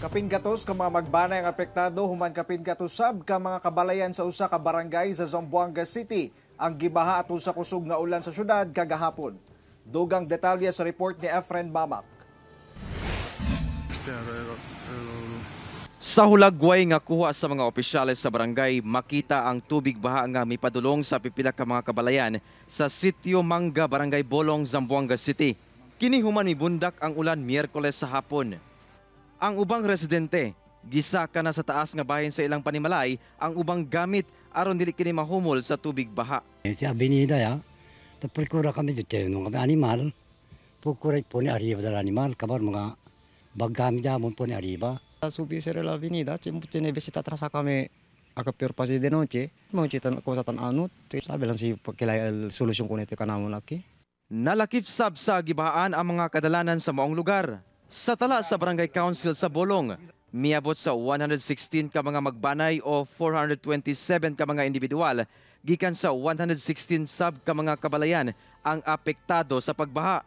Kaping gatos ka mga magbanay ang apektado human kapin gatusab ka mga kabalayan sa usa ka barangay sa Zamboanga City ang gibaha at sa kusog nga ulan sa syudad kagahapon. Dugang detalye sa report ni Efren Mamak. Sa hulagway nga kuha sa mga opisyales sa barangay, makita ang tubig baha nga mipadulong sa pipila ka mga kabalayan sa sitio Manga, Barangay Bolong, Zamboanga City. Kini human mibundak ang ulan Miyerkules sa hapon. Ang ubang residente, gisa ka na sa taas nga bahin sa ilang panimalay ang ubang gamit aron dili kini mahumol sa tubig baha. Eh, sa avenida ya, tapurkura kami dito ng mga animal. Pukuray po ni arriba dal animal, kabar mga bagami da mo po ni arriba. Subi sir la avenida, timutin bisita trasa kami aga pure pasi de noche. Mo chitan ko sa tanano, sabi lang si pagkilay solusyon ko nito kanamo laki. Nalakip sab sa gibaan ang mga kadalanan sa maong lugar sa tala sa Barangay Council sa Bolong, miabot sa 116 ka mga magbanay o 427 ka mga individual gikan sa 116 sub ka mga kabalayan ang apektado sa pagbaha.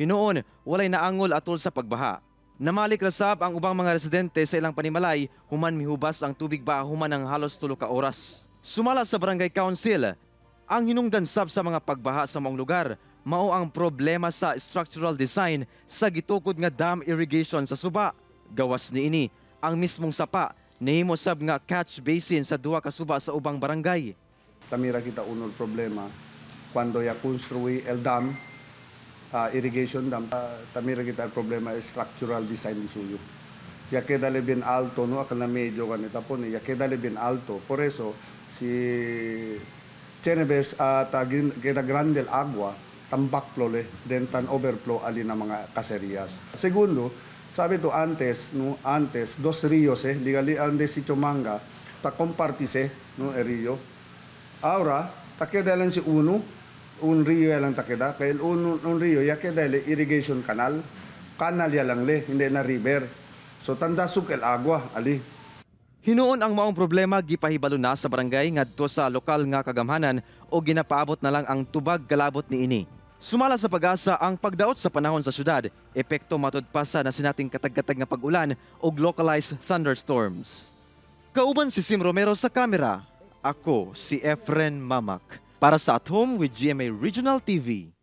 Hinoon, walay naangol atol sa pagbaha. Namalik rasab ang ubang mga residente sa ilang panimalay human mihubas ang tubig ba human ng halos tulo ka oras. Sumala sa Barangay Council ang hinungdan sab sa mga pagbaha sa mong lugar mao ang problema sa structural design sa gitukod nga dam irrigation sa suba. Gawas niini ang mismong sapa nahimo sab nga catch basin sa duha ka suba sa ubang barangay. Tamira kita unol problema quando ya construi el dam uh, irrigation dam uh, tamira kita problema structural design ni suyo. Ya queda le alto no akala medyo ganita po ni ya queda le alto. Por eso si Cheneves at uh, queda grande el agua tambaklo le, dentan overflow ali na mga kaseryas. Segundo, sabi to antes, no, antes, dos rios eh, ligali andes si Chomanga, ta compartise, eh, no, e río. Ahora, ta queda si uno, un rio ya lang ta queda, kaya un, un rio, ya queda irrigation canal, canal ya lang le, hindi na river. So tanda suk el agua, ali, Hinuon ang maong problema gipahibalo na sa barangay ngadto sa lokal nga kagamhanan o ginapaabot na lang ang tubag kalabot ni ini. Sumala sa pag-asa ang pagdaot sa panahon sa syudad, epekto matod pa sa nasinating katagkatag nga pag-ulan o localized thunderstorms. Kauban si Sim Romero sa kamera. Ako si Efren Mamak para sa At Home with GMA Regional TV.